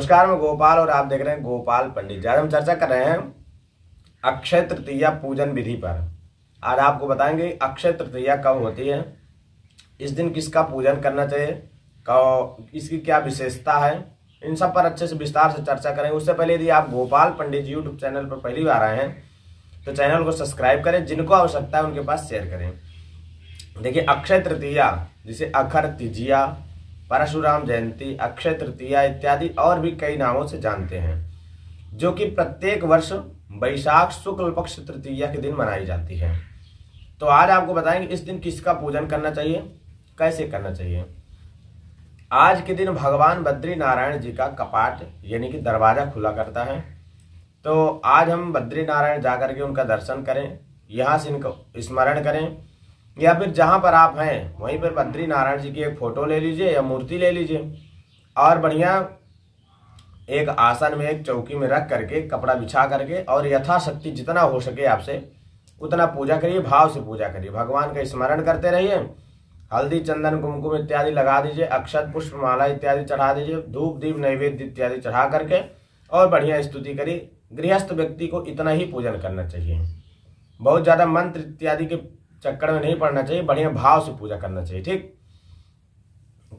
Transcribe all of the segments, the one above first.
नमस्कार मैं गोपाल और आप देख रहे हैं गोपाल पंडित जी हम चर्चा कर रहे हैं अक्षय तृतीया पूजन विधि पर आज आपको बताएंगे अक्षय तृतीया कब होती है इस दिन किसका पूजन करना चाहिए कब इसकी क्या विशेषता है इन सब पर अच्छे से विस्तार से चर्चा करेंगे उससे पहले यदि आप गोपाल पंडित जी यूट्यूब चैनल पर पहली बार आए हैं तो चैनल को सब्सक्राइब करें जिनको आवश्यकता है उनके पास शेयर करें देखिए अक्षय तृतीया जिसे अखर तिजिया परशुराम जयंती अक्षय तृतीया इत्यादि और भी कई नामों से जानते हैं जो कि प्रत्येक वर्ष वैशाख शुक्ल पक्ष तृतीया के दिन मनाई जाती है तो आज आपको बताएंगे इस दिन किसका पूजन करना चाहिए कैसे करना चाहिए आज के दिन भगवान बद्री नारायण जी का कपाट यानी कि दरवाज़ा खुला करता है तो आज हम बद्री नारायण जाकर के उनका दर्शन करें यहाँ से इनको स्मरण करें या फिर जहाँ पर आप हैं वहीं पर बद्री नारायण जी की एक फ़ोटो ले लीजिए या मूर्ति ले लीजिए और बढ़िया एक आसन में एक चौकी में रख करके कपड़ा बिछा करके और यथाशक्ति जितना हो सके आपसे उतना पूजा करिए भाव से पूजा करिए भगवान का स्मरण करते रहिए हल्दी चंदन कुमकुम इत्यादि लगा दीजिए अक्षत पुष्प माला इत्यादि चढ़ा दीजिए धूप दीप नैवेद्य इत्यादि चढ़ा करके और बढ़िया स्तुति करिए गृहस्थ व्यक्ति को इतना ही पूजन करना चाहिए बहुत ज़्यादा मंत्र इत्यादि के चक्कर में नहीं पड़ना चाहिए बढ़िया भाव से पूजा करना चाहिए ठीक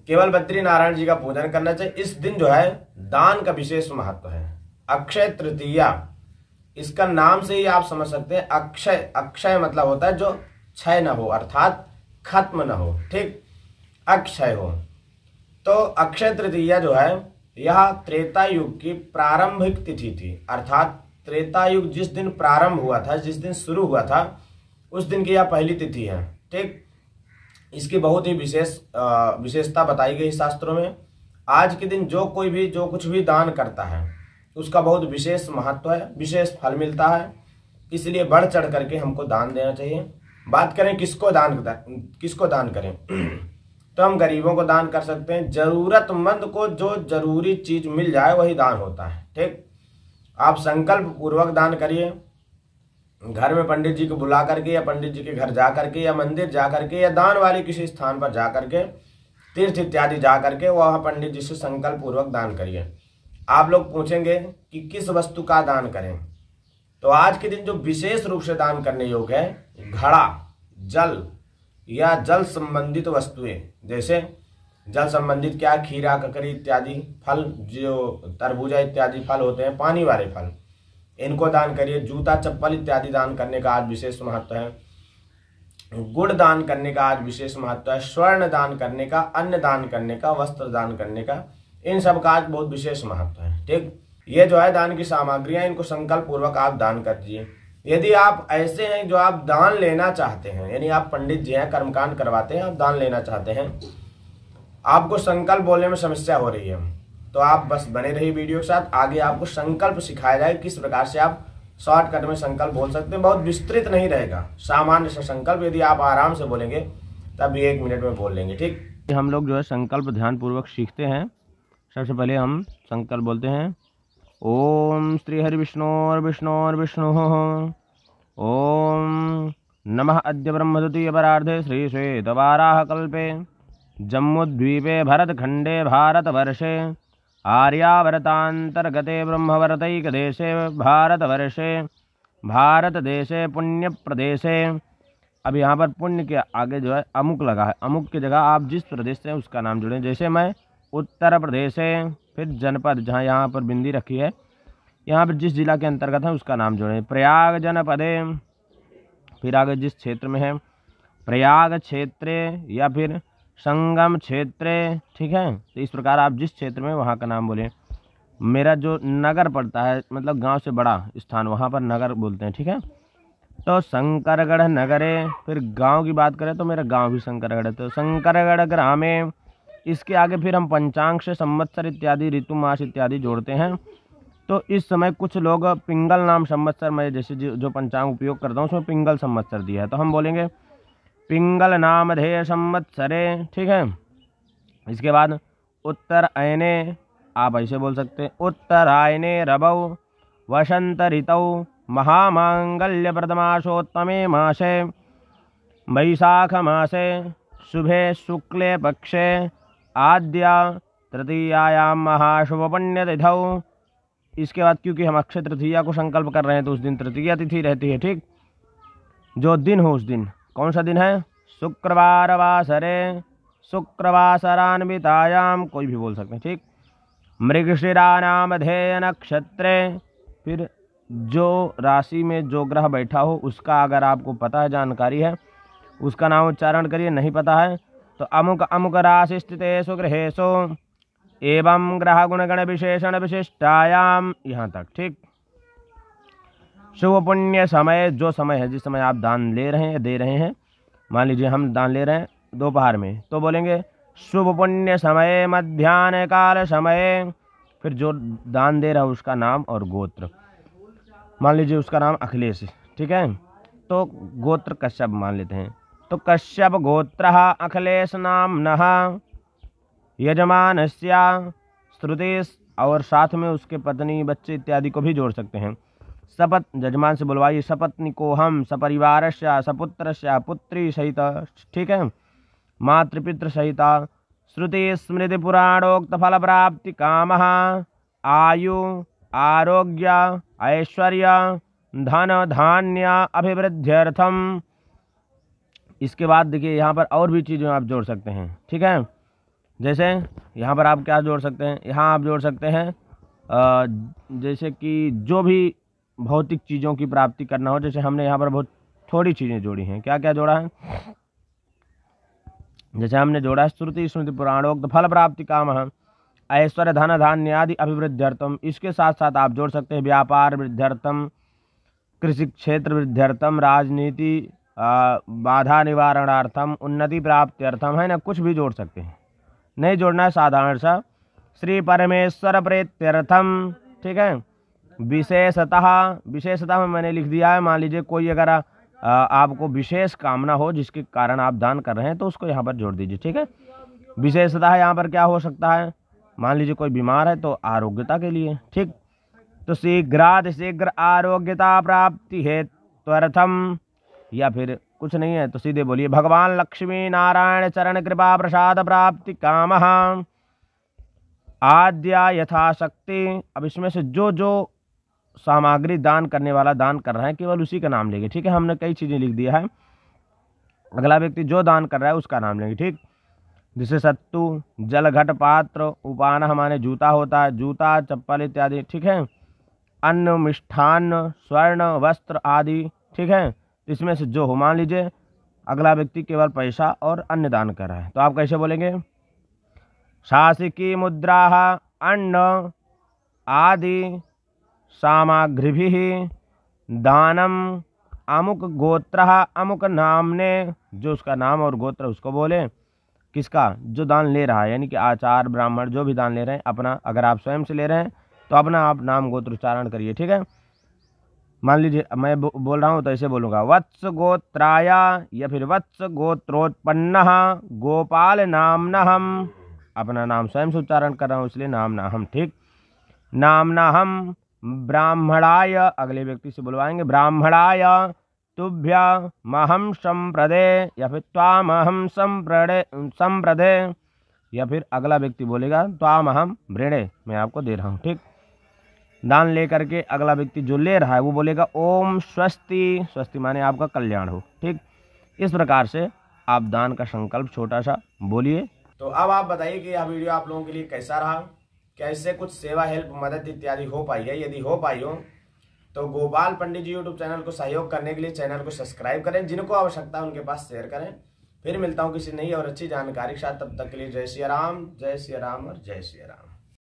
केवल बद्री नारायण जी का पूजन करना चाहिए इस दिन जो है दान का विशेष महत्व है अक्षय तृतीया इसका नाम से ही आप समझ सकते हैं अक्षय अक्षय मतलब होता है जो क्षय न हो अर्थात खत्म न हो ठीक अक्षय हो तो अक्षय तृतीया जो है यह त्रेता युग की प्रारंभिक तिथि थी अर्थात त्रेता युग जिस दिन प्रारंभ हुआ था जिस दिन शुरू हुआ था उस दिन की यह पहली तिथि है ठीक इसकी बहुत ही विशेष विशेषता बताई गई शास्त्रों में आज के दिन जो कोई भी जो कुछ भी दान करता है उसका बहुत विशेष महत्व है विशेष फल मिलता है इसलिए बढ़ चढ़ करके हमको दान देना चाहिए बात करें किसको दान किसको दान करें तो हम गरीबों को दान कर सकते हैं जरूरतमंद को जो जरूरी चीज मिल जाए वही दान होता है ठीक आप संकल्प पूर्वक दान करिए घर में पंडित जी को बुला करके या पंडित जी के घर जा करके या मंदिर जा करके या दान वाले किसी स्थान पर जा करके तीर्थ इत्यादि जा करके वह पंडित जी से संकल्प पूर्वक दान करिए आप लोग पूछेंगे कि किस वस्तु का दान करें तो आज के दिन जो विशेष रूप से दान करने योग्य है घड़ा जल या जल संबंधित वस्तुएं जैसे जल संबंधित क्या खीरा ककड़ी इत्यादि फल जो तरबूजा इत्यादि फल होते हैं पानी वाले फल इनको दान करिए जूता चप्पल इत्यादि दान करने का आज विशेष महत्व है गुड़ दान करने का आज विशेष महत्व है स्वर्ण दान करने का अन्न दान करने का वस्त्र दान करने का इन सब का आज बहुत विशेष महत्व है ठीक ये जो है दान की सामग्रियां इनको संकल्प पूर्वक आप दान कर दीजिए यदि आप ऐसे हैं जो आप दान लेना चाहते हैं यानी आप पंडित जी हैं कर्मकांड करवाते हैं आप दान लेना चाहते हैं आपको संकल्प बोलने में समस्या हो रही है तो आप बस बने रहिए वीडियो के साथ आगे आपको संकल्प सिखाया जाए किस प्रकार से आप शॉर्टकट में संकल्प बोल सकते हैं बहुत विस्तृत नहीं रहेगा सामान्य से संकल्प यदि आप आराम से बोलेंगे तब एक मिनट में बोल लेंगे ठीक हम लोग जो है संकल्प ध्यानपूर्वक सीखते हैं सबसे पहले हम संकल्प बोलते हैं ओम श्री हरि विष्णु और विष्णु और विष्णु ओम नमः अद्य ब्रह्म द्वितीय परार्धे श्री भरत जम्मूद्वीपे भारत भारतवर्षे आर्यावरतान्तर्गते देशे भारतवर्षे भारत देशे पुण्य प्रदेशे अब यहाँ पर पुण्य के आगे जो है अमुक लगा है अमुक की जगह आप जिस प्रदेश से उसका नाम जुड़ें जैसे मैं उत्तर प्रदेश है फिर जनपद जहाँ यहाँ पर बिंदी रखी है यहाँ पर जिस जिला के अंतर्गत है उसका नाम जुड़ें प्रयाग जनपद फिर आगे जिस क्षेत्र में है प्रयाग क्षेत्र या फिर संगम क्षेत्र ठीक है तो इस प्रकार आप जिस क्षेत्र में वहाँ का नाम बोलें मेरा जो नगर पड़ता है मतलब गांव से बड़ा स्थान वहाँ पर नगर बोलते हैं ठीक है तो शंकरगढ़ नगर है फिर गांव की बात करें तो मेरा गांव भी शंकरगढ़ है तो शंकरगढ़ ग्रामे इसके आगे फिर हम पंचांग से संवत्सर इत्यादि ऋतु मास इत्यादि जोड़ते हैं तो इस समय कुछ लोग पिंगल नाम संवत्सर में जैसे जो पंचांग उपयोग करता हूँ उसमें पिंगल संवत्सर दिया है तो हम बोलेंगे पिंगल नामधेय संवत्सरे ठीक है इसके बाद उत्तर अयने आप ऐसे बोल सकते हैं उत्तरायने रबौ वसंत ऋतौ महामांगल्य प्रदमाशोत्तमे मासे वैशाख मासे शुभे शुक्ले पक्षे आद्या तृतीयायाम महाशुभपुण्यतिथौ इसके बाद क्योंकि हम अक्षय तृतीया को संकल्प कर रहे हैं तो उस दिन तृतीया तिथि रहती है ठीक जो दिन हो उस दिन कौन सा दिन है शुक्रवार वासरे शुक्रवासरान्वितायाम कोई भी बोल सकते हैं ठीक मृगशिरा नाम नामधेय नक्षत्रे फिर जो राशि में जो ग्रह बैठा हो उसका अगर आपको पता है जानकारी है उसका नाम उच्चारण करिए नहीं पता है तो अमुक अमुक राशि स्थित सुग्रहेशो एवं ग्रह गुणगण विशेषण विशिष्टायाम यहाँ तक ठीक शुभ पुण्य समय जो समय है जिस समय आप दान ले रहे हैं दे रहे हैं मान लीजिए हम दान ले रहे हैं दोपहर में तो बोलेंगे शुभ पुण्य समय मध्यान्ह काल समय फिर जो दान दे रहा है उसका नाम और गोत्र मान लीजिए उसका नाम अखिलेश ठीक है तो गोत्र कश्यप मान लेते हैं तो कश्यप गोत्र अखिलेश नाम नहा यजमान श्रुति और साथ में उसके पत्नी बच्चे इत्यादि को भी जोड़ सकते हैं सपत् जजमान से बुलवाइए सपत्नी को हम सपरिवार सपुत्र पुत्री सहित ठीक है मातृपित्र सहित श्रुति स्मृति पुराणोक्त फल प्राप्ति काम आयु आरोग्य ऐश्वर्य धन धान्य अभिवृद्ध्यर्थम इसके बाद देखिए यहाँ पर और भी चीज़ें आप जोड़ सकते हैं ठीक है जैसे यहाँ पर आप क्या जोड़ सकते हैं यहाँ आप जोड़ सकते हैं जैसे कि जो भी भौतिक चीज़ों की प्राप्ति करना हो जैसे हमने यहाँ पर बहुत थोड़ी चीज़ें जोड़ी हैं क्या क्या जोड़ा है जैसे हमने जोड़ा है श्रुति स्मृति पुराणोक्त फल प्राप्ति काम है ऐश्वर्य धन धान्य आदि अभिवृद्ध्यर्थम इसके साथ साथ आप जोड़ सकते हैं व्यापार वृद्ध्यर्थम कृषि क्षेत्र वृद्ध्यर्थम राजनीति बाधा निवारणार्थम उन्नति प्राप्त्यर्थम है ना कुछ भी जोड़ सकते हैं नहीं जोड़ना है साधारण सा श्री परमेश्वर प्रेत्यर्थम ठीक है विशेषतः विशेषतः में मैंने लिख दिया है मान लीजिए कोई अगर आपको विशेष कामना हो जिसके कारण आप दान कर रहे हैं तो उसको यहाँ पर जोड़ दीजिए ठीक है विशेषतः यहाँ पर क्या हो सकता है मान लीजिए कोई बीमार है तो आरोग्यता के लिए ठीक तो शीघ्रात शीघ्र आरोग्यता प्राप्ति है त्वरथम या फिर कुछ नहीं है तो सीधे बोलिए भगवान लक्ष्मी नारायण चरण कृपा प्रसाद प्राप्ति काम आद्या यथाशक्ति अब इसमें से जो जो सामग्री दान करने वाला दान कर रहा है केवल उसी का नाम लेंगे ठीक है हमने कई चीज़ें लिख दिया है अगला व्यक्ति जो दान कर रहा है उसका नाम लेंगे ठीक जैसे सत्तू जल घट पात्र उपान हमारे जूता होता है जूता चप्पल इत्यादि ठीक है अन्न मिष्ठान्न स्वर्ण वस्त्र आदि ठीक है इसमें से जो हो मान लीजिए अगला व्यक्ति केवल पैसा और अन्न दान कर रहा है तो आप कैसे बोलेंगे शासकीय मुद्रा अन्न आदि सामग्री दानम अमुक गोत्र अमुक नामने जो उसका नाम और गोत्र उसको बोले किसका जो दान ले रहा है यानी कि आचार ब्राह्मण जो भी दान ले रहे हैं अपना अगर आप स्वयं से ले रहे हैं तो अपना आप नाम गोत्र उच्चारण करिए ठीक है मान लीजिए मैं बोल रहा हूँ तो ऐसे बोलूँगा वत्स गोत्राया या फिर वत्स गोत्रोत्पन्न गोपाल नाम न हम अपना नाम स्वयं से उच्चारण कर रहा हूँ इसलिए नाम ना हम ठीक नाम ना हम ब्राह्मणाय अगले व्यक्ति से बुलवाएंगे ब्राह्मणाय तुभ्य महम संप्रदे या फिर अहम संप्रदे संप्रदे या फिर अगला व्यक्ति बोलेगा अहम भ्रेणे मैं आपको दे रहा हूँ ठीक दान लेकर के अगला व्यक्ति जो ले रहा है वो बोलेगा ओम स्वस्ति स्वस्ति माने आपका कल्याण हो ठीक इस प्रकार से आप दान का संकल्प छोटा सा बोलिए तो अब आप बताइए कि यह वीडियो आप लोगों के लिए कैसा रहा क्या इससे कुछ सेवा हेल्प मदद इत्यादि हो पाई है यदि हो पाई हो तो गोपाल पंडित जी यूट्यूब चैनल को सहयोग करने के लिए चैनल को सब्सक्राइब करें जिनको आवश्यकता है उनके पास शेयर करें फिर मिलता हूँ किसी नई और अच्छी जानकारी के साथ तब तक के लिए जय श्री राम जय श्री राम और जय श्री राम